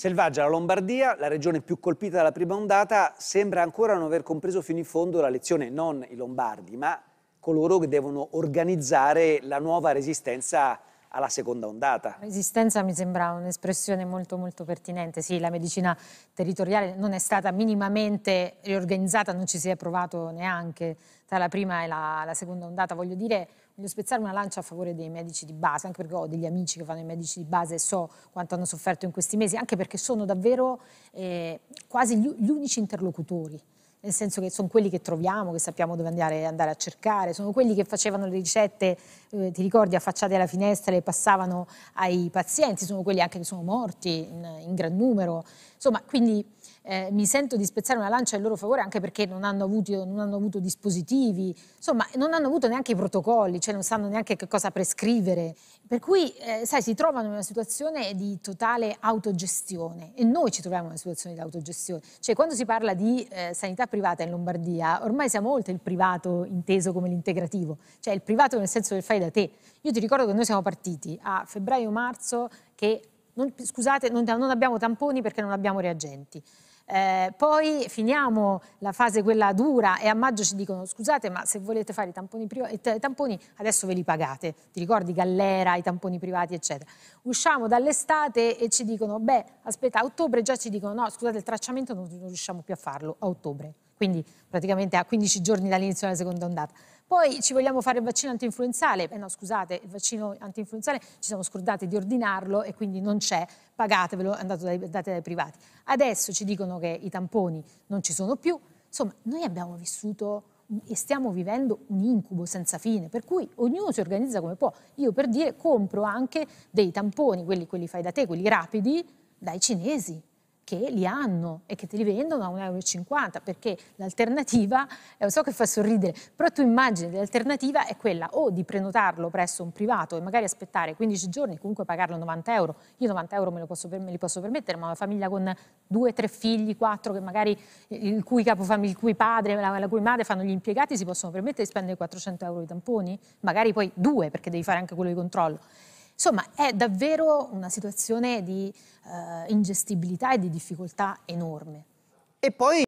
Selvaggia la Lombardia, la regione più colpita dalla prima ondata, sembra ancora non aver compreso fino in fondo la lezione, non i lombardi, ma coloro che devono organizzare la nuova resistenza alla seconda ondata. Resistenza mi sembra un'espressione molto molto pertinente, sì, la medicina territoriale non è stata minimamente riorganizzata, non ci si è provato neanche tra la prima e la, la seconda ondata, voglio dire voglio spezzare una lancia a favore dei medici di base, anche perché ho degli amici che fanno i medici di base e so quanto hanno sofferto in questi mesi, anche perché sono davvero eh, quasi gli, gli unici interlocutori nel senso che sono quelli che troviamo, che sappiamo dove andare, andare a cercare, sono quelli che facevano le ricette, eh, ti ricordi, affacciate alla finestra, le passavano ai pazienti, sono quelli anche che sono morti in, in gran numero. Insomma, quindi eh, mi sento di spezzare una lancia in loro favore anche perché non hanno avuto, non hanno avuto dispositivi, insomma, non hanno avuto neanche i protocolli, cioè cioè non sanno neanche che cosa prescrivere. Per cui, eh, sai, si trovano in una situazione di totale autogestione e noi ci troviamo in una situazione di autogestione. Cioè, quando si parla di eh, sanità privata in Lombardia, ormai siamo oltre il privato inteso come l'integrativo, cioè il privato nel senso del fai da te. Io ti ricordo che noi siamo partiti a febbraio-marzo che, non, scusate, non, non abbiamo tamponi perché non abbiamo reagenti. Eh, poi finiamo la fase quella dura e a maggio ci dicono scusate ma se volete fare i tamponi, i tamponi adesso ve li pagate, ti ricordi Gallera, i tamponi privati eccetera. Usciamo dall'estate e ci dicono beh aspetta a ottobre già ci dicono no scusate il tracciamento non riusciamo più a farlo a ottobre, quindi praticamente a 15 giorni dall'inizio della seconda ondata. Poi ci vogliamo fare il vaccino antinfluenzale, eh no scusate, il vaccino antinfluenzale ci siamo scordati di ordinarlo e quindi non c'è, pagatevelo, andate dai, andate dai privati. Adesso ci dicono che i tamponi non ci sono più, insomma noi abbiamo vissuto e stiamo vivendo un incubo senza fine, per cui ognuno si organizza come può. Io per dire compro anche dei tamponi, quelli, quelli fai da te, quelli rapidi, dai cinesi, che li hanno e che te li vendono a 1,50 euro, perché l'alternativa, lo eh, so che fa sorridere, però tu immagini l'alternativa è quella o di prenotarlo presso un privato e magari aspettare 15 giorni, e comunque pagarlo 90 euro, io 90 euro me, posso, me li posso permettere, ma una famiglia con due, tre figli, quattro, che magari il cui, il cui padre, la, la cui madre fanno gli impiegati, si possono permettere di spendere 400 euro di tamponi? Magari poi due, perché devi fare anche quello di controllo. Insomma, è davvero una situazione di eh, ingestibilità e di difficoltà enorme. E poi